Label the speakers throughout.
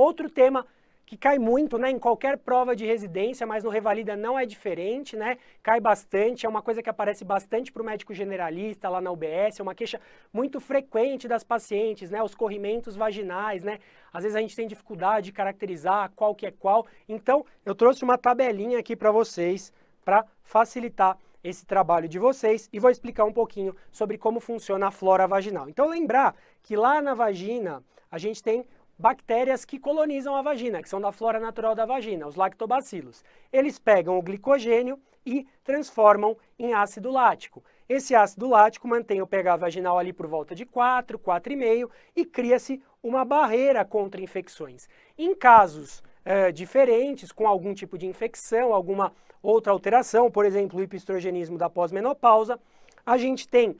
Speaker 1: Outro tema que cai muito né, em qualquer prova de residência, mas no Revalida não é diferente, né? Cai bastante, é uma coisa que aparece bastante para o médico generalista lá na UBS, é uma queixa muito frequente das pacientes, né? Os corrimentos vaginais, né? Às vezes a gente tem dificuldade de caracterizar qual que é qual. Então, eu trouxe uma tabelinha aqui para vocês para facilitar esse trabalho de vocês e vou explicar um pouquinho sobre como funciona a flora vaginal. Então, lembrar que lá na vagina a gente tem bactérias que colonizam a vagina, que são da flora natural da vagina, os lactobacilos. Eles pegam o glicogênio e transformam em ácido lático. Esse ácido lático mantém o pH vaginal ali por volta de 4, 4,5 e cria-se uma barreira contra infecções. Em casos eh, diferentes, com algum tipo de infecção, alguma outra alteração, por exemplo, o hipoestrogenismo da pós-menopausa, a gente tem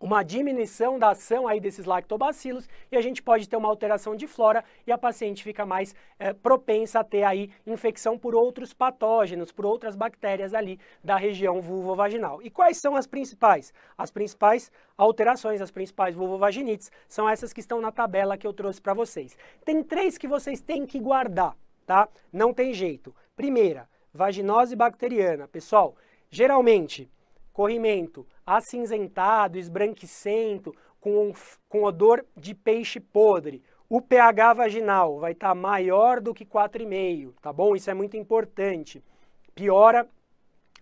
Speaker 1: uma diminuição da ação aí desses lactobacilos e a gente pode ter uma alteração de flora e a paciente fica mais é, propensa a ter aí infecção por outros patógenos, por outras bactérias ali da região vulvovaginal. E quais são as principais? As principais alterações, as principais vulvovaginites são essas que estão na tabela que eu trouxe para vocês. Tem três que vocês têm que guardar, tá? Não tem jeito. Primeira, vaginose bacteriana. Pessoal, geralmente corrimento acinzentado, esbranquicento, com, com odor de peixe podre. O pH vaginal vai estar tá maior do que 4,5, tá bom? Isso é muito importante. Piora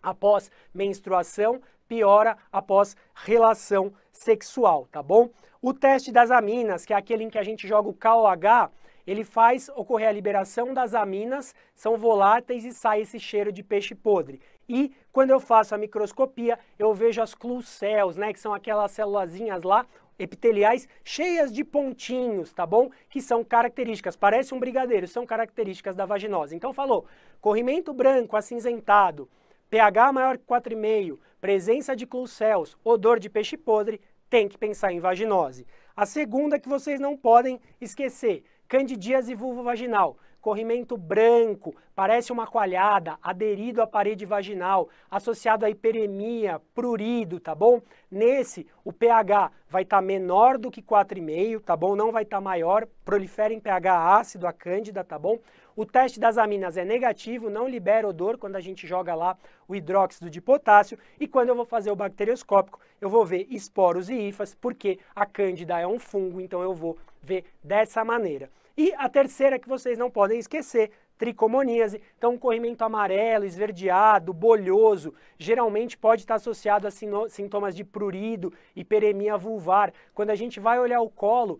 Speaker 1: após menstruação, piora após relação sexual, tá bom? O teste das aminas, que é aquele em que a gente joga o KOH, ele faz ocorrer a liberação das aminas, são voláteis e sai esse cheiro de peixe podre. E quando eu faço a microscopia, eu vejo as clucels, né, que são aquelas celulazinhas lá epiteliais cheias de pontinhos, tá bom? Que são características, parece um brigadeiro, são características da vaginose. Então falou, corrimento branco acinzentado, pH maior que 4,5, presença de clucels, odor de peixe podre, tem que pensar em vaginose. A segunda que vocês não podem esquecer, candidíase vulvovaginal corrimento branco, parece uma coalhada, aderido à parede vaginal, associado à hiperemia, prurido, tá bom? Nesse, o pH vai estar tá menor do que 4,5, tá bom? Não vai estar tá maior, prolifera em pH ácido a cândida, tá bom? O teste das aminas é negativo, não libera odor quando a gente joga lá o hidróxido de potássio e quando eu vou fazer o bacterioscópico, eu vou ver esporos e hifas, porque a cândida é um fungo, então eu vou ver dessa maneira. E a terceira que vocês não podem esquecer, tricomoníase. Então, um corrimento amarelo, esverdeado, bolhoso, geralmente pode estar associado a sintomas de prurido, hiperemia vulvar. Quando a gente vai olhar o colo,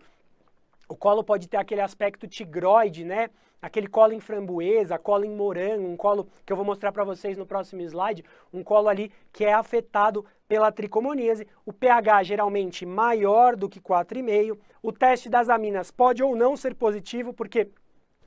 Speaker 1: o colo pode ter aquele aspecto tigroide, né? Aquele colo em framboesa, colo em morango, um colo que eu vou mostrar para vocês no próximo slide, um colo ali que é afetado pela tricomoníase, o pH geralmente maior do que 4,5. O teste das aminas pode ou não ser positivo, porque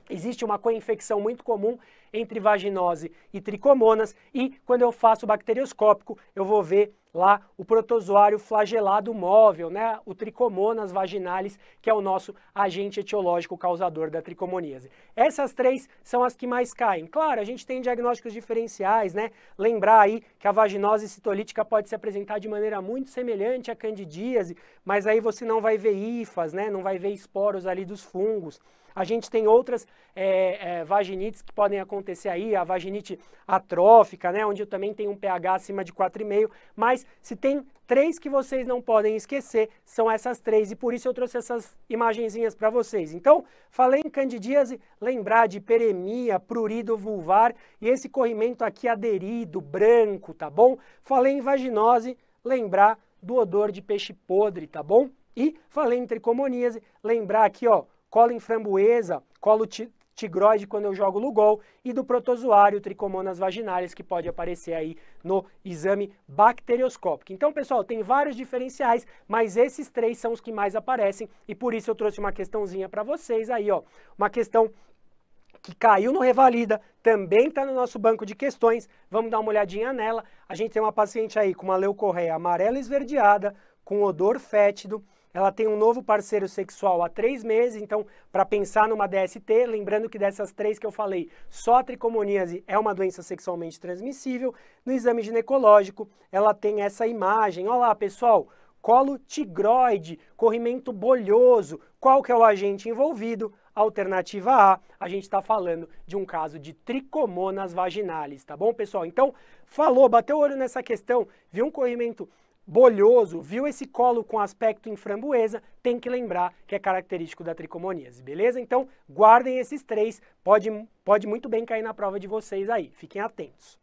Speaker 1: Existe uma co co-infecção muito comum entre vaginose e tricomonas e quando eu faço bacterioscópico, eu vou ver lá o protozoário flagelado móvel, né? o tricomonas vaginalis, que é o nosso agente etiológico causador da tricomoníase. Essas três são as que mais caem. Claro, a gente tem diagnósticos diferenciais, né? Lembrar aí que a vaginose citolítica pode se apresentar de maneira muito semelhante à candidíase, mas aí você não vai ver hifas, né? não vai ver esporos ali dos fungos. A gente tem outras é, é, vaginites que podem acontecer aí, a vaginite atrófica, né, onde também tem um pH acima de 4,5, mas se tem três que vocês não podem esquecer, são essas três, e por isso eu trouxe essas imagenzinhas para vocês. Então, falei em candidíase, lembrar de hiperemia, prurido vulvar, e esse corrimento aqui aderido, branco, tá bom? Falei em vaginose, lembrar do odor de peixe podre, tá bom? E falei em tricomoníase, lembrar aqui, ó, cola em framboesa, colo tigroide quando eu jogo gol e do protozoário tricomonas vaginalis que pode aparecer aí no exame bacterioscópico. Então, pessoal, tem vários diferenciais, mas esses três são os que mais aparecem e por isso eu trouxe uma questãozinha para vocês aí, ó, uma questão que caiu no Revalida, também está no nosso banco de questões. Vamos dar uma olhadinha nela. A gente tem uma paciente aí com uma leucorreia amarela esverdeada, com odor fétido, ela tem um novo parceiro sexual há três meses, então, para pensar numa DST, lembrando que dessas três que eu falei, só a tricomoníase é uma doença sexualmente transmissível, no exame ginecológico, ela tem essa imagem, olha lá, pessoal, colo tigroide, corrimento bolhoso, qual que é o agente envolvido? Alternativa A, a gente está falando de um caso de tricomonas vaginalis, tá bom, pessoal? Então, falou, bateu o olho nessa questão, viu um corrimento bolhoso, viu esse colo com aspecto em framboesa, tem que lembrar que é característico da tricomoníase, beleza? Então, guardem esses três, pode, pode muito bem cair na prova de vocês aí, fiquem atentos.